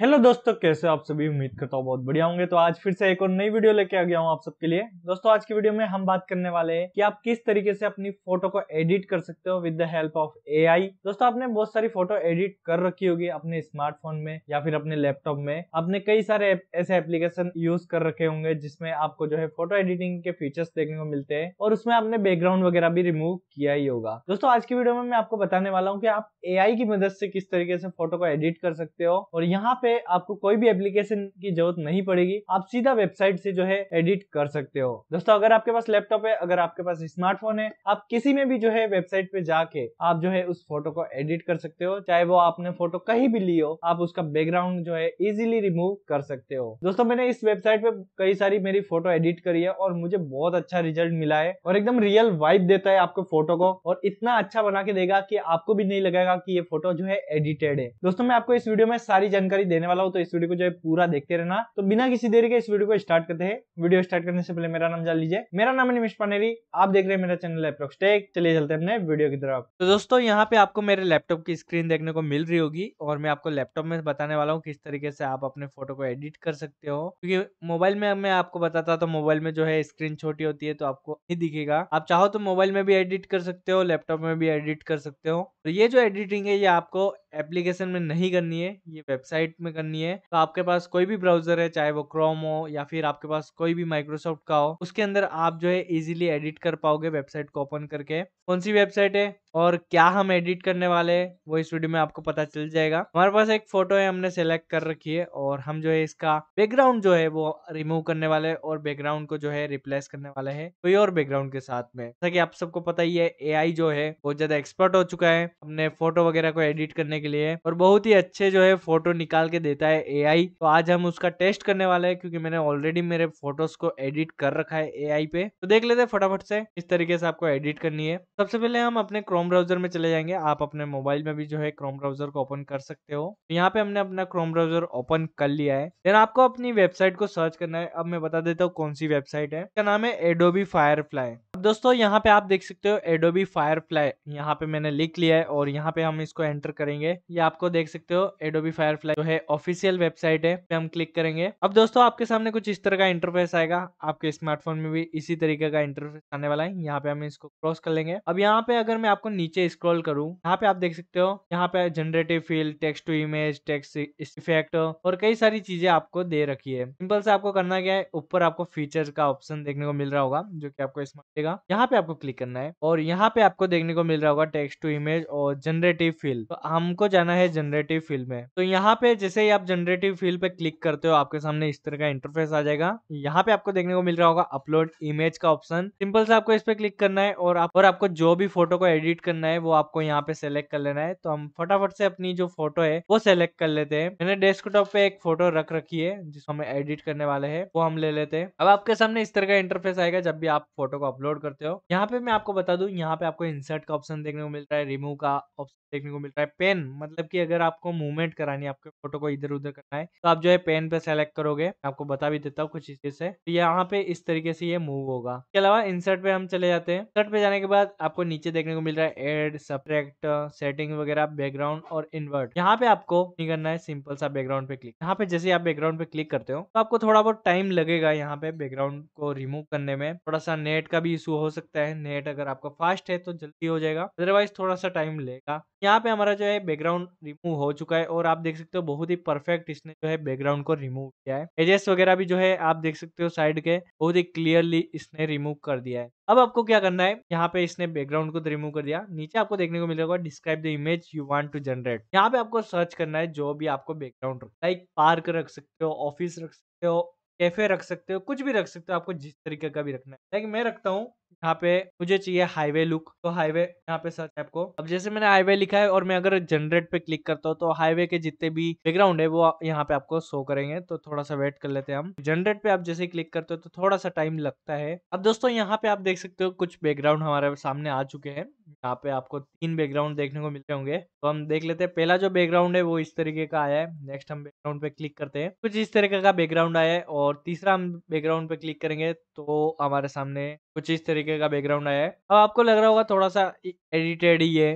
hello दोस्तों कैसे आप सभी उम्मीद करता हूँ बहुत बढ़िया होंगे तो आज फिर से एक और नई वीडियो लेके आ गया हूँ आप सबके लिए दोस्तों आज की वीडियो में हम बात करने वाले हैं कि आप किस तरीके से अपनी फोटो को एडिट कर सकते हो with the help of AI दोस्तों आपने बहुत सारी फोटो एडिट कर रखी होगी अपने स्मार्टफोन में या फिर अपने लैपटॉप में आपने कई सारे ऐसे एप्लीकेशन यूज कर रखे होंगे जिसमें आपको जो है फोटो एडिटिंग के फीचर्स देखने को मिलते हैं और उसमें आपने बैकग्राउंड वगैरह भी रिमूव किया ही होगा दोस्तों आज की वीडियो में मैं आपको बताने वाला हूँ की आप ए की मदद से किस तरीके से फोटो को एडिट कर सकते हो और यहाँ पे पे आपको कोई भी एप्लीकेशन की जरूरत नहीं पड़ेगी आप सीधा वेबसाइट से जो है एडिट कर सकते हो दोस्तों अगर आपके पास लैपटॉप है अगर आपके पास स्मार्टफोन है आप किसी में भी जो है वेबसाइट पे जाके आप जो है उस फोटो को एडिट कर सकते हो चाहे वो आपने फोटो कहीं भी ली हो आप उसका बैकग्राउंड जो है इजिली रिमूव कर सकते हो दोस्तों मैंने इस वेबसाइट पे कई सारी मेरी फोटो एडिट करी है और मुझे बहुत अच्छा रिजल्ट मिला है और एकदम रियल वाइब देता है आपको फोटो को और इतना अच्छा बना के देगा कि आपको भी नहीं लगेगा कि ये फोटो जो है एडिटेड है दोस्तों मैं आपको इस वीडियो में सारी जानकारी दे देने वाला हूँ तो इस वीडियो को जो है पूरा देखते रहना तो बिना किसी देरी के इस वीडियो को स्टार्ट करते हैं वीडियो स्टार्ट करने से पहले मेरा नाम जान लीजिए मेरा नाम है निमेश पानेरी आप देख रहे हैं मेरा चैनल एप्रोक्स टेक चलिए चलते अपने वीडियो की तरफ तो दोस्तों यहाँ पे आपको मेरे लैपटॉप की स्क्रीन देखने को मिल रही होगी और मैं आपको लैपटॉप में बताने वाला हूँ किस तरीके से आप अपने फोटो को एडिट कर सकते हो क्योंकि मोबाइल में मैं आपको बताता तो मोबाइल में जो है स्क्रीन छोटी होती है तो आपको नहीं दिखेगा आप चाहो तो मोबाइल में भी एडिट कर सकते हो लैपटॉप में भी एडिट कर सकते हो तो ये जो एडिटिंग है ये आपको एप्लीकेशन में नहीं करनी है ये वेबसाइट में करनी है तो आपके पास कोई भी ब्राउजर है चाहे वो क्रोम हो या फिर आपके पास कोई भी माइक्रोसॉफ्ट का हो उसके अंदर आप जो है इजिली एडिट कर पाओगे वेबसाइट को ओपन करके कौन सी वेबसाइट है और क्या हम एडिट करने वाले हैं वो इस वीडियो में आपको पता चल जाएगा हमारे पास एक फोटो है हमने सेलेक्ट कर रखी है और हम जो है इसका बैकग्राउंड जो है वो रिमूव करने वाले और बैकग्राउंड को जो है रिप्लेस करने वाले हैं कोई और बैकग्राउंड के साथ में जैसा कि आप सबको पता ही है एआई जो है बहुत ज्यादा एक्सपर्ट हो चुका है अपने फोटो वगैरह को एडिट करने के लिए और बहुत ही अच्छे जो है फोटो निकाल के देता है ए तो आज हम उसका टेस्ट करने वाले है क्योंकि मैंने ऑलरेडी मेरे फोटोज को एडिट कर रखा है ए पे तो देख लेते हैं फटाफट से इस तरीके से आपको एडिट करनी है सबसे पहले हम अपने क्रोम ब्राउजर में चले जाएंगे आप अपने मोबाइल में भी जो है क्रोम ब्राउजर को ओपन कर सकते हो तो यहाँ पे हमने अपना क्रोम ब्राउजर ओपन कर लिया है देन आपको अपनी वेबसाइट को सर्च करना है अब मैं बता देता हूँ कौन सी वेबसाइट है इसका नाम है एडोबी फायर अब दोस्तों यहाँ पे आप देख सकते हो एडोबी फायर फ्लाई यहाँ पे मैंने लिख लिया है और यहाँ पे हम इसको एंटर करेंगे ये आपको देख सकते हो एडोबी फायर जो है ऑफिशियल वेबसाइट है पे हम क्लिक करेंगे अब दोस्तों आपके सामने कुछ इस तरह का इंटरफेस आएगा आपके स्मार्टफोन में भी इसी तरीके का इंटरफेस आने वाला है यहाँ पे हम इसको क्रॉस कर लेंगे अब यहाँ पे अगर मैं आपको आपको नीचे स्क्रॉल करूँ यहाँ पे आप देख सकते हो यहाँ पे generative fill text to image text effect और कई सारी चीजें आपको दे रखी है सिंपल से आपको करना क्या है ऊपर आपको फीचर का ऑप्शन देखने को मिल रहा होगा जो की आपको इसमें देगा यहाँ पे आपको क्लिक करना है और यहाँ पे आपको देखने को मिल रहा होगा टेक्स टू इमेज और जनरेटिव फील्ड तो हमको जाना है जनरेटिव फील्ड में तो यहाँ पे जैसे ही आप जनरेटिव फील्ड पे क्लिक करते हो आपके सामने इस तरह का इंटरफेस आ जाएगा यहाँ पे आपको देखने को मिल रहा होगा अपलोड इमेज का ऑप्शन सिंपल से आपको इस पे क्लिक करना है और आप और आपको जो भी फोटो को एडिट एडिट करना है वो आपको यहाँ पे सेलेक्ट कर लेना है तो हम फटाफट से अपनी जो फोटो है वो सेलेक्ट कर लेते हैं मैंने डेस्कटॉप पे एक फोटो रख रखी है जिसको हम एडिट करने वाले है वो हम ले लेते हैं अब आपके सामने इस तरह का इंटरफेस आएगा जब भी आप फोटो को अपलोड करते हो यहाँ पे मैं आपको बता दू यहाँ पे आपको इंसर्ट का ऑप्शन देखने को मिल रहा है रिमूव का ऑप्शन देखने को मिल रहा है पेन मतलब की अगर आपको मूवमेंट करानी है आपके फोटो को इधर उधर करना है तो आप जो है पेन पे सेलेक्ट करोगे आपको बता भी देता हूँ कुछ चीज से तो यहाँ पे इस तरीके से ये मूव होगा इसके अलावा इंसर्ट पे हम चले जाते हैं इंसर्ट पे जाने के बाद आपको नीचे देखने को मिल रहा है है एड सब्ट्रैक्ट सेटिंग वगैरह बैकग्राउंड और इन्वर्ट यहाँ पे आपको नहीं करना है सिंपल सा बैकग्राउंड पे क्लिक यहाँ पे जैसे आप बैकग्राउंड पे क्लिक करते हो तो आपको थोड़ा बहुत टाइम लगेगा यहाँ पे बैकग्राउंड को रिमूव करने में थोड़ा सा नेट का भी इशू हो सकता है नेट अगर आपका फास्ट है तो जल्दी हो जाएगा अदरवाइज थोड़ा सा टाइम लेगा यहाँ पे हमारा जो है बैकग्राउंड रिमूव हो चुका है और आप देख सकते हो बहुत ही परफेक्ट इसने जो है बैकग्राउंड को रिमूव किया है एजेस वगैरह भी जो है आप देख सकते हो साइड के बहुत ही क्लियरली इसने रिमूव कर दिया है अब आपको क्या करना है यहाँ पे इसने बैकग्राउंड को रिमूव कर दिया नीचे आपको देखने को मिलेगा describe the image you want to generate यहाँ पे आपको सर्च करना है जो भी आपको बैकग्राउंड लाइक पार्क रख सकते हो ऑफिस रख सकते हो कैफे रख सकते हो कुछ भी रख सकते हो आपको जिस तरीके का भी रखना है लेकिन मैं रखता हूँ यहाँ पे मुझे चाहिए हाईवे लुक तो हाईवे यहाँ पे सर्च आपको अब जैसे मैंने हाईवे लिखा है और मैं अगर जनरेट पे क्लिक करता हूँ तो हाईवे के जितने भी बैकग्राउंड है वो यहाँ पे आपको शो करेंगे तो थोड़ा सा वेट कर लेते हैं हम जनरेट पे आप जैसे क्लिक करते हो तो थोड़ा सा टाइम लगता है अब दोस्तों यहाँ पे आप देख सकते हो कुछ बैकग्राउंड हमारे सामने आ चुके हैं यहाँ पे आपको तीन बैकग्राउंड देखने को मिलते होंगे तो हम देख लेते हैं पहला जो बैकग्राउंड है वो इस तरीके का आया है नेक्स्ट हम बैकग्राउंड पे क्लिक करते हैं कुछ इस तरीके का बैकग्राउंड आया है और तीसरा हम बैकग्राउंड पे क्लिक करेंगे तो हमारे सामने कुछ इस तरीके का बैकग्राउंड आया है अब आपको लग रहा होगा थोड़ा सा एडिटेड ही है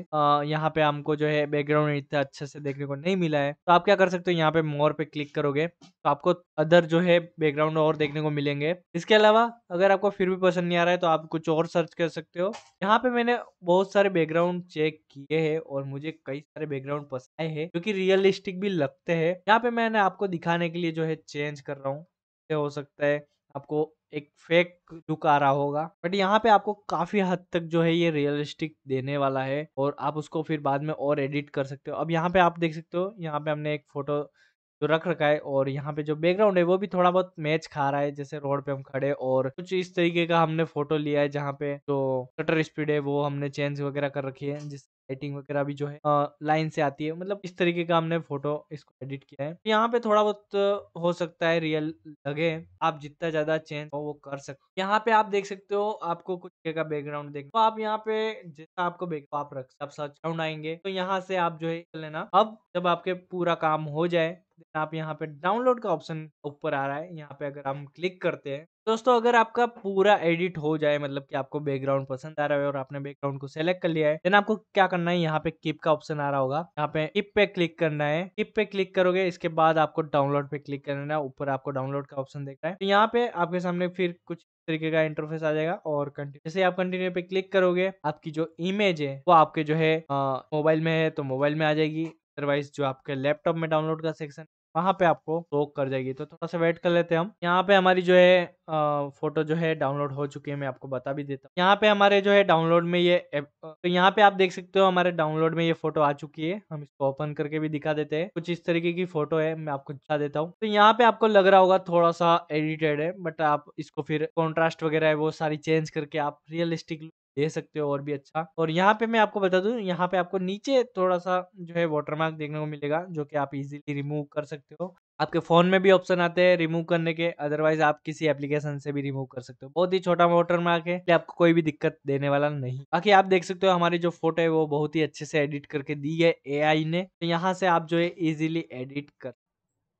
यहाँ पे हमको जो है बैकग्राउंड इतना अच्छे से देखने को नहीं मिला है तो आप क्या कर सकते हो यहाँ पे मोर पे क्लिक करोगे तो आपको अदर जो है बैकग्राउंड और देखने को मिलेंगे इसके अलावा अगर आपको फिर भी पसंद नहीं आ रहा है तो आप कुछ और सर्च कर सकते हो यहाँ पे मैंने बहुत सारे बैकग्राउंड चेक किए है और मुझे कई सारे बैकग्राउंड पसंद आए है जो कि रियलिस्टिक भी लगते है यहाँ पे मैंने आपको दिखाने के लिए जो है चेंज कर रहा हूँ हो सकता है आपको एक फेक लुक आ रहा होगा बट यहाँ पे आपको काफी हद तक जो है ये रियलिस्टिक देने वाला है और आप उसको फिर बाद में और एडिट कर सकते हो अब यहाँ पे आप देख सकते हो यहाँ पे हमने एक फोटो जो रख रखा है और यहाँ पे जो बैकग्राउंड है वो भी थोड़ा बहुत मैच खा रहा है जैसे रोड पे हम खड़े और कुछ इस तरीके का हमने फोटो लिया है जहाँ पे जो कटर स्पीड है वो हमने चेंज वगैरह कर रखी है जिस लाइटिंग वगैरह भी जो है लाइन से आती है मतलब इस तरीके का हमने फोटो इसको एडिट किया है यहाँ पे थोड़ा बहुत हो सकता है रियल लगे आप जितना ज्यादा चेंज हो वो कर सकते यहाँ पे आप देख सकते हो आपको कुछ जगह बैकग्राउंड देख तो आप यहाँ पे जितना आपको आप रख सब सच आएंगे तो यहाँ से आप जो है लेना अब जब आपके पूरा काम हो जाए आप यहाँ पे डाउनलोड का ऑप्शन ऊपर आ रहा है यहाँ पे अगर हम क्लिक करते हैं दोस्तों अगर आपका पूरा एडिट हो जाए मतलब कि आपको बैकग्राउंड पसंद आ रहा है और आपने बैकग्राउंड को सेलेक्ट कर लिया है देन आपको क्या करना है यहाँ पे किप का ऑप्शन आ रहा होगा यहाँ पे किप पे क्लिक करना है किप पे क्लिक करोगे इसके बाद आपको डाउनलोड पे क्लिक करना है ऊपर आपको डाउनलोड का ऑप्शन देख रहा है तो यहाँ पे आपके सामने फिर कुछ तरीके का इंटरफेस आ जाएगा और कंटिन्यू जैसे आप कंटिन्यू पे क्लिक करोगे आपकी जो इमेज है वो आपके जो है मोबाइल में है तो मोबाइल में आ जाएगी अदरवाइज जो आपके लैपटॉप में डाउनलोड का सेक्शन वहाँ पे आपको शो कर जाएगी तो थोड़ा सा वेट कर लेते हैं हम यहाँ पे हमारी जो है आ, फोटो जो है डाउनलोड हो चुकी है मैं आपको बता भी देता हूँ यहाँ पे हमारे जो है डाउनलोड में ये तो यहाँ पे आप देख सकते हो हमारे डाउनलोड में ये फोटो आ चुकी है हम इसको ओपन करके भी दिखा देते हैं कुछ इस तरीके की फोटो है मैं आपको दिखा देता हूँ तो यहाँ पे आपको लग रहा होगा थोड़ा सा एडिटेड है बट आप इसको फिर कॉन्ट्रास्ट वगैरह है वो सारी चेंज करके आप रियलिस्टिक दे सकते हो और भी अच्छा और यहाँ पे मैं आपको बता दू यहाँ पे आपको नीचे थोड़ा सा जो है वाटरमार्क देखने को मिलेगा जो कि आप इजीली रिमूव कर सकते हो आपके फोन में भी ऑप्शन आते हैं रिमूव करने के अदरवाइज आप किसी एप्लीकेशन से भी रिमूव कर सकते हो बहुत ही छोटा वाटर मार्क है आपको कोई भी दिक्कत देने वाला नहीं बाकी आप देख सकते हो हमारी जो फोटो है वो बहुत ही अच्छे से एडिट करके दी है ए ने तो यहाँ से आप जो है इजिली एडिट कर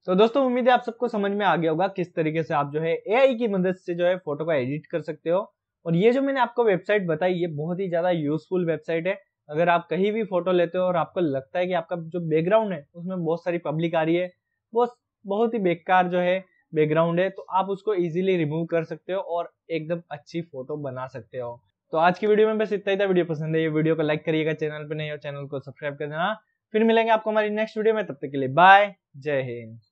तो दोस्तों उम्मीद है आप सबको समझ में आ गया होगा किस तरीके से आप जो है ए की मदद से जो है फोटो का एडिट कर सकते हो और ये जो मैंने आपको वेबसाइट बताई ये बहुत ही ज़्यादा यूजफुल वेबसाइट है अगर आप कहीं भी फोटो लेते हो और आपको लगता है कि आपका जो बैकग्राउंड है उसमें बहुत सारी पब्लिक आ रही है बहुत बहुत ही बेकार जो है बैकग्राउंड है तो आप उसको इजीली रिमूव कर सकते हो और एकदम अच्छी फोटो बना सकते हो तो आज की वीडियो में बस इतना ही था वीडियो पसंद है ये वीडियो को लाइक करिएगा चैनल पर नहीं और चैनल को सब्सक्राइब कर देना फिर मिलेंगे आपको हमारी नेक्स्ट वीडियो में तब तक के लिए बाय जय हिंद